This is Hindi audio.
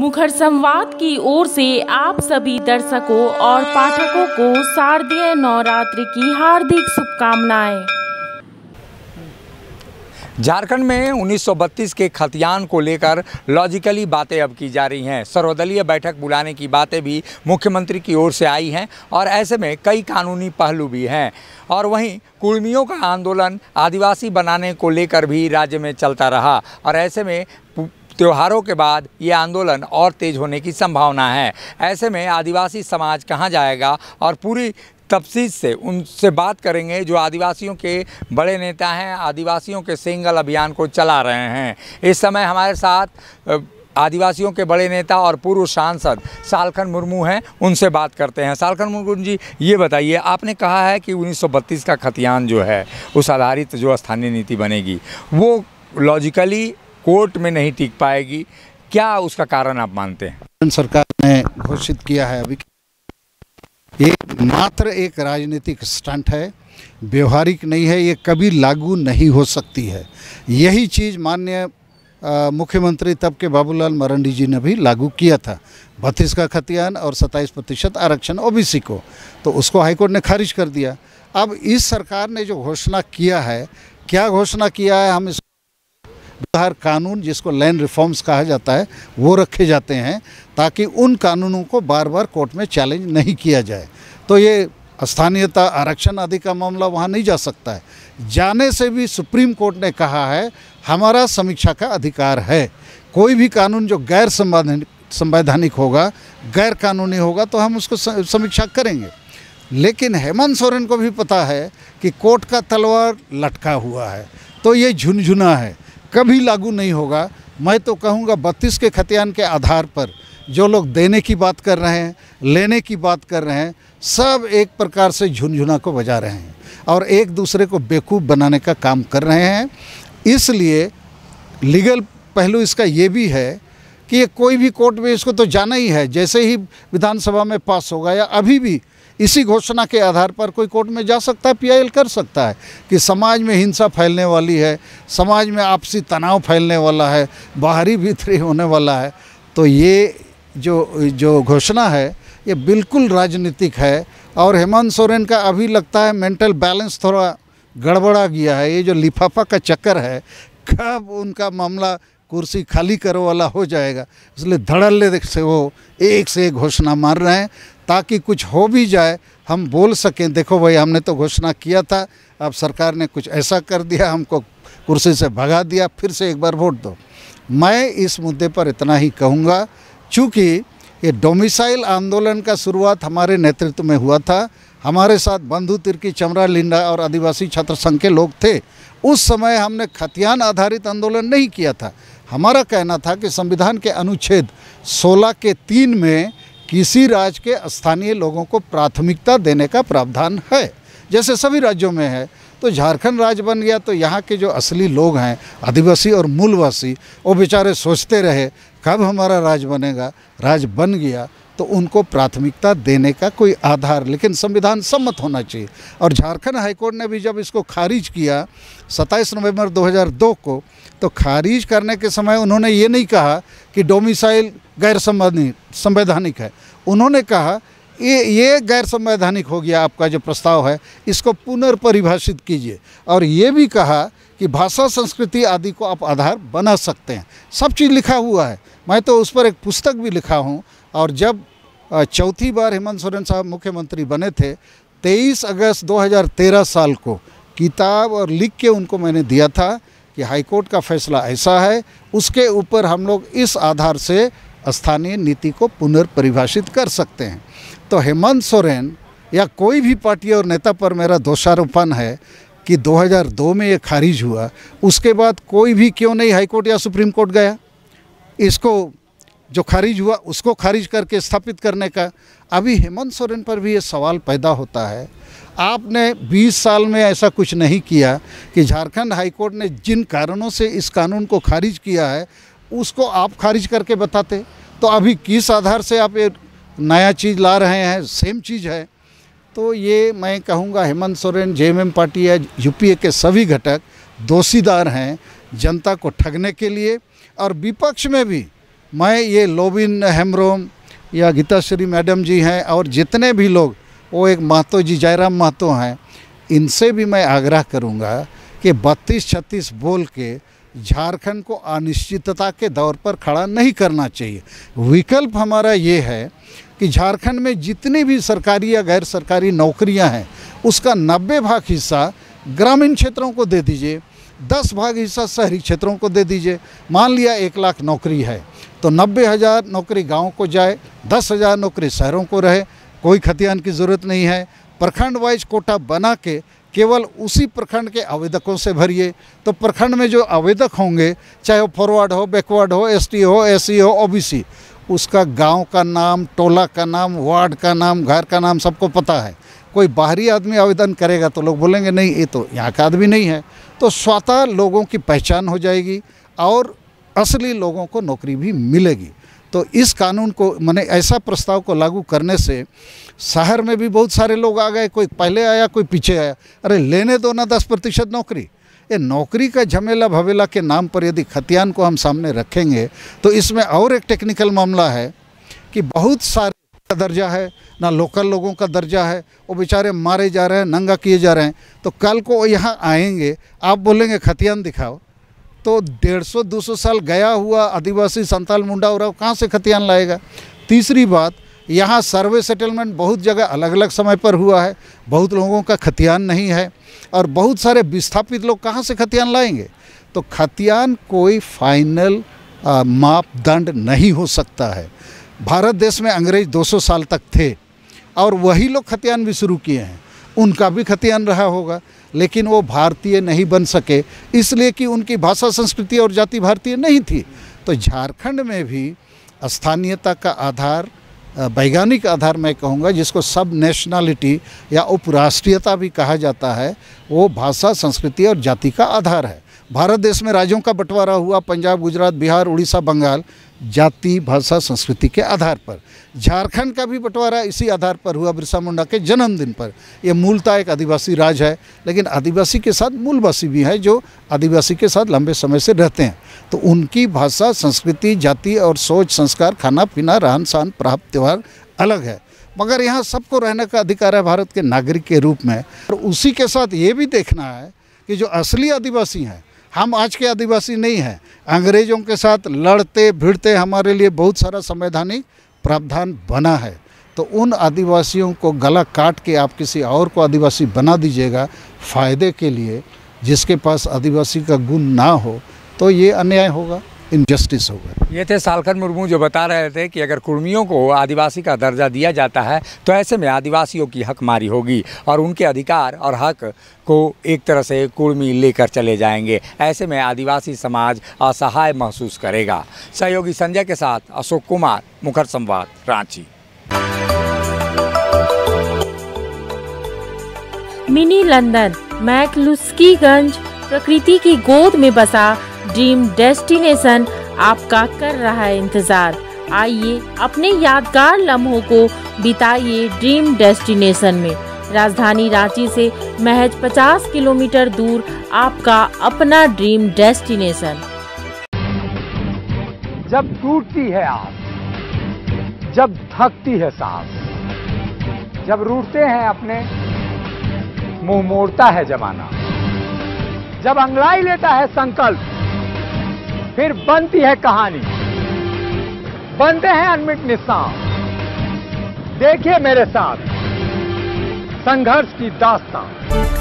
मुखर संवाद की ओर से आप सभी दर्शकों और पाठकों को शारदीय नवरात्रि की हार्दिक शुभकामनाएं झारखंड में 1932 के खतियान को लेकर लॉजिकली बातें अब की जा रही हैं सर्वदलीय बैठक बुलाने की बातें भी मुख्यमंत्री की ओर से आई हैं और ऐसे में कई कानूनी पहलू भी हैं और वहीं कुर्मियों का आंदोलन आदिवासी बनाने को लेकर भी राज्य में चलता रहा और ऐसे में त्योहारों के बाद ये आंदोलन और तेज़ होने की संभावना है ऐसे में आदिवासी समाज कहाँ जाएगा और पूरी तफसीस से उनसे बात करेंगे जो आदिवासियों के बड़े नेता हैं आदिवासियों के सिंगल अभियान को चला रहे हैं इस समय हमारे साथ आदिवासियों के बड़े नेता और पूर्व सांसद सालखन मुर्मू हैं उनसे बात करते हैं सालखन मुर्मू जी ये बताइए आपने कहा है कि 1932 का खतियान जो है उस आधारित जो स्थानीय नीति बनेगी वो लॉजिकली कोर्ट में नहीं टिक पाएगी क्या उसका कारण आप मानते हैं सरकार ने घोषित किया है अभी एक मात्र एक राजनीतिक स्टंट है व्यवहारिक नहीं है ये कभी लागू नहीं हो सकती है यही चीज़ माननीय मुख्यमंत्री तब के बाबूलाल मरंडी जी ने भी लागू किया था बत्तीस का खतियान और सत्ताईस प्रतिशत आरक्षण ओबीसी को तो उसको हाईकोर्ट ने खारिज कर दिया अब इस सरकार ने जो घोषणा किया है क्या घोषणा किया है हम इस बिहार कानून जिसको लैंड रिफॉर्म्स कहा जाता है वो रखे जाते हैं ताकि उन कानूनों को बार बार कोर्ट में चैलेंज नहीं किया जाए तो ये स्थानीयता आरक्षण आदि का मामला वहाँ नहीं जा सकता है जाने से भी सुप्रीम कोर्ट ने कहा है हमारा समीक्षा का अधिकार है कोई भी कानून जो गैर संवैधानिक होगा गैर कानूनी होगा तो हम उसको समीक्षा करेंगे लेकिन हेमंत सोरेन को भी पता है कि कोर्ट का तलवार लटका हुआ है तो ये झुनझुना है कभी लागू नहीं होगा मैं तो कहूँगा बत्तीस के खतियान के आधार पर जो लोग देने की बात कर रहे हैं लेने की बात कर रहे हैं सब एक प्रकार से झुनझुना को बजा रहे हैं और एक दूसरे को बेकूफ़ बनाने का काम कर रहे हैं इसलिए लीगल पहलू इसका ये भी है कि ये कोई भी कोर्ट में इसको तो जाना ही है जैसे ही विधानसभा में पास होगा या अभी भी इसी घोषणा के आधार पर कोई कोर्ट में जा सकता है पीआईएल कर सकता है कि समाज में हिंसा फैलने वाली है समाज में आपसी तनाव फैलने वाला है बाहरी भीतरी होने वाला है तो ये जो जो घोषणा है ये बिल्कुल राजनीतिक है और हेमंत सोरेन का अभी लगता है मेंटल बैलेंस थोड़ा गड़बड़ा गया है ये जो लिफाफा का चक्कर है कब उनका मामला कुर्सी खाली करो वाला हो जाएगा इसलिए धड़ल्ले से वो एक से एक घोषणा मार रहे हैं ताकि कुछ हो भी जाए हम बोल सकें देखो भाई हमने तो घोषणा किया था अब सरकार ने कुछ ऐसा कर दिया हमको कुर्सी से भगा दिया फिर से एक बार वोट दो मैं इस मुद्दे पर इतना ही कहूँगा चूँकि ये डोमिसाइल आंदोलन का शुरुआत हमारे नेतृत्व में हुआ था हमारे साथ बंधु तिरकी चमरा लिंडा और आदिवासी छात्र संघ के लोग थे उस समय हमने खतियान आधारित आंदोलन नहीं किया था हमारा कहना था कि संविधान के अनुच्छेद 16 के तीन में किसी राज्य के स्थानीय लोगों को प्राथमिकता देने का प्रावधान है जैसे सभी राज्यों में है तो झारखंड राज्य बन गया तो यहाँ के जो असली लोग हैं आदिवासी और मूलवासी वो बेचारे सोचते रहे कब हमारा राज्य बनेगा राज्य बन गया तो उनको प्राथमिकता देने का कोई आधार लेकिन संविधान सम्मत होना चाहिए और झारखंड हाईकोर्ट ने भी जब इसको खारिज किया 27 नवंबर 2002 को तो खारिज करने के समय उन्होंने ये नहीं कहा कि डोमिसाइल गैर संवैधानिक है उन्होंने कहा ये ये गैर संवैधानिक हो गया आपका जो प्रस्ताव है इसको पुनर्परिभाषित कीजिए और ये भी कहा कि भाषा संस्कृति आदि को आप आधार बना सकते हैं सब चीज़ लिखा हुआ है मैं तो उस पर एक पुस्तक भी लिखा हूँ और जब चौथी बार हेमंत सोरेन साहब मुख्यमंत्री बने थे 23 अगस्त 2013 साल को किताब और लिख के उनको मैंने दिया था कि हाईकोर्ट का फैसला ऐसा है उसके ऊपर हम लोग इस आधार से स्थानीय नीति को पुनर्परिभाषित कर सकते हैं तो हेमंत सोरेन या कोई भी पार्टी और नेता पर मेरा दोषारोपण है कि 2002 में ये खारिज हुआ उसके बाद कोई भी क्यों नहीं हाईकोर्ट या सुप्रीम कोर्ट गया इसको जो खारिज हुआ उसको खारिज करके स्थापित करने का अभी हेमंत सोरेन पर भी ये सवाल पैदा होता है आपने 20 साल में ऐसा कुछ नहीं किया कि झारखंड हाईकोर्ट ने जिन कारणों से इस कानून को खारिज किया है उसको आप खारिज करके बताते तो अभी किस आधार से आप ये नया चीज़ ला रहे हैं सेम चीज़ है तो ये मैं कहूँगा हेमंत सोरेन एम पार्टी या यूपीए के सभी घटक दोषीदार हैं जनता को ठगने के लिए और विपक्ष में भी मैं ये लोबिन हेमरोम या गीताश्री मैडम जी हैं और जितने भी लोग वो एक महतो जी जयराम महतो हैं इनसे भी मैं आग्रह करूँगा कि बत्तीस छत्तीस बोल के झारखंड को अनिश्चितता के दौर पर खड़ा नहीं करना चाहिए विकल्प हमारा ये है कि झारखंड में जितनी भी सरकारी या गैर सरकारी नौकरियां हैं उसका नब्बे भाग हिस्सा ग्रामीण क्षेत्रों को दे दीजिए दस भाग हिस्सा शहरी क्षेत्रों को दे दीजिए मान लिया एक लाख नौकरी है तो नब्बे हज़ार नौकरी गाँव को जाए दस हज़ार नौकरी शहरों को रहे कोई खतियान की ज़रूरत नहीं है प्रखंड वाइज कोटा बना के केवल उसी प्रखंड के आवेदकों से भरिए तो प्रखंड में जो आवेदक होंगे चाहे वो फॉरवर्ड हो बैकवर्ड हो एसटी हो एससी हो ओबीसी उसका गांव का नाम टोला का नाम वार्ड का नाम घर का नाम सबको पता है कोई बाहरी आदमी आवेदन करेगा तो लोग बोलेंगे नहीं ये तो यहाँ का आदमी नहीं है तो स्वतः लोगों की पहचान हो जाएगी और असली लोगों को नौकरी भी मिलेगी तो इस कानून को मैंने ऐसा प्रस्ताव को लागू करने से शहर में भी बहुत सारे लोग आ गए कोई पहले आया कोई पीछे आया अरे लेने दो ना दस प्रतिशत नौकरी ये नौकरी का झमेला भवेला के नाम पर यदि खतियान को हम सामने रखेंगे तो इसमें और एक टेक्निकल मामला है कि बहुत सारे का दर्जा है ना लोकल लोगों का दर्जा है वो बेचारे मारे जा रहे हैं नंगा किए जा रहे हैं तो कल को वो यहाँ आएंगे आप बोलेंगे खतियान दिखाओ तो डेढ़ सौ दो सौ साल गया हुआ आदिवासी संताल मुंडा उराव कहाँ से खतियान लाएगा तीसरी बात यहाँ सर्वे सेटलमेंट बहुत जगह अलग अलग समय पर हुआ है बहुत लोगों का खतियान नहीं है और बहुत सारे विस्थापित लोग कहाँ से खतियान लाएंगे तो खतियान कोई फाइनल मापदंड नहीं हो सकता है भारत देश में अंग्रेज 200 साल तक थे और वही लोग खतियान भी शुरू किए हैं उनका भी खतियान रहा होगा लेकिन वो भारतीय नहीं बन सके इसलिए कि उनकी भाषा संस्कृति और जाति भारतीय नहीं थी तो झारखंड में भी स्थानीयता का आधार वैज्ञानिक आधार में कहूँगा जिसको सब नेशनलिटी या उपराष्ट्रीयता भी कहा जाता है वो भाषा संस्कृति और जाति का आधार है भारत देश में राज्यों का बंटवारा हुआ पंजाब गुजरात बिहार उड़ीसा बंगाल जाति भाषा संस्कृति के आधार पर झारखंड का भी बंटवारा इसी आधार पर हुआ बिरसा मुंडा के जन्मदिन पर यह मूलतः एक आदिवासी राज है लेकिन आदिवासी के साथ मूलवासी भी हैं जो आदिवासी के साथ लंबे समय से रहते हैं तो उनकी भाषा संस्कृति जाति और सोच संस्कार खाना पीना रहन सहन प्राप्त त्यौहार अलग है मगर यहाँ सबको रहने का अधिकार है भारत के नागरिक के रूप में और उसी के साथ ये भी देखना है कि जो असली आदिवासी हैं हम आज के आदिवासी नहीं हैं अंग्रेज़ों के साथ लड़ते भिड़ते हमारे लिए बहुत सारा संवैधानिक प्रावधान बना है तो उन आदिवासियों को गला काट के आप किसी और को आदिवासी बना दीजिएगा फ़ायदे के लिए जिसके पास आदिवासी का गुण ना हो तो ये अन्याय होगा इनजस्टिस होगा ये थे सालखन मुर्मू जो बता रहे थे कि अगर कुर्मियों को आदिवासी का दर्जा दिया जाता है तो ऐसे में आदिवासियों की हक मारी होगी और उनके अधिकार और हक को एक तरह से कुर्मी लेकर चले जाएंगे ऐसे में आदिवासी समाज असहाय महसूस करेगा सहयोगी संजय के साथ अशोक कुमार मुखर संवाद रांची मिनी लंदन मैकलुस्कीगंज प्रकृति की गोद में बसा ड्रीम डेस्टिनेशन आपका कर रहा है इंतज़ार आइए अपने यादगार लम्हों को बिताइए ड्रीम डेस्टिनेशन में राजधानी रांची से महज 50 किलोमीटर दूर आपका अपना ड्रीम डेस्टिनेशन जब टूटती है आप जब थकती है सांस जब रूठते हैं अपने मुंह मोड़ता है जमाना जब अंगड़ाई लेता है संकल्प फिर बनती है कहानी बनते हैं अनमिट निशान देखिए मेरे साथ संघर्ष की दास्तान